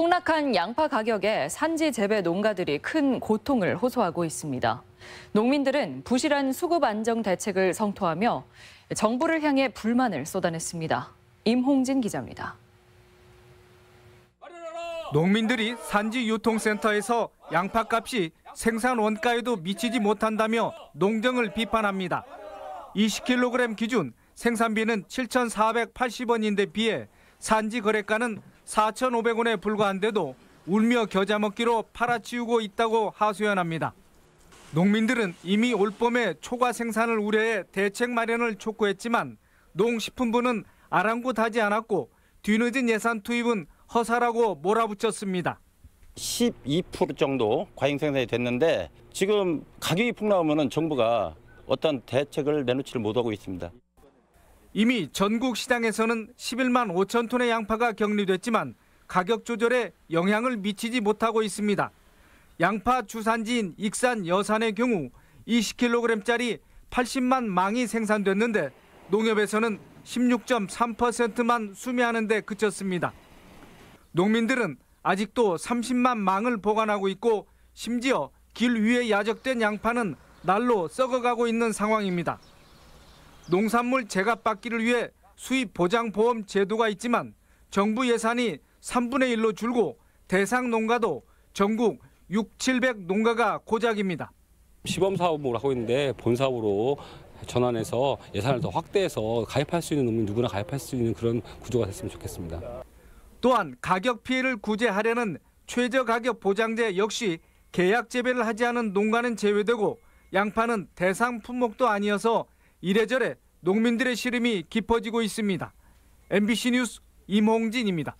폭락한 양파 가격에 산지 재배 농가들이 큰 고통을 호소하고 있습니다. 농민들은 부실한 수급 안정 대책을 성토하며 정부를 향해 불만을 쏟아냈습니다. 임홍진 기자입니다. 농민들이 산지 유통센터에서 양파값이 생산 원가에도 미치지 못한다며 농정을 비판합니다. 20kg 기준 생산비는 7,480원인데 비해 산지 거래가는 4,500원에 불과한데도 울며 겨자 먹기로 팔아치우고 있다고 하소연합니다. 농민들은 이미 올 봄에 초과 생산을 우려해 대책 마련을 촉구했지만 농식품부는 아랑곳하지 않았고 뒤늦은 예산 투입은 허사라고 몰아붙였습니다. 12% 정도 과잉 생산이 됐는데 지금 가격이 폭락하면 정부가 어떤 대책을 내놓지를 못하고 있습니다. 이미 전국 시장에서는 11만 5천 톤의 양파가 격리됐지만 가격 조절에 영향을 미치지 못하고 있습니다. 양파 주산지인 익산 여산의 경우 20kg짜리 80만 망이 생산됐는데 농협에서는 16.3%만 수매하는 데 그쳤습니다. 농민들은 아직도 30만 망을 보관하고 있고 심지어 길 위에 야적된 양파는 날로 썩어가고 있는 상황입니다. 농산물 제값 받기를 위해 수입 보장 보험 제도가 있지만 정부 예산이 3분의 1로 줄고 대상 농가도 전국 6, 700 농가가 고작입니다. 시범 사업을 하고 있는데 본 사업으로 전환해서 예산을 더 확대해서 가입할 수 있는 농민 누구나 가입할 수 있는 그런 구조가 됐으면 좋겠습니다. 또한 가격 피해를 구제하려는 최저 가격 보장제 역시 계약 재배를 하지 않은 농가는 제외되고 양파는 대상 품목도 아니어서 이래저래 농민들의 시름이 깊어지고 있습니다. MBC 뉴스 임홍진입니다.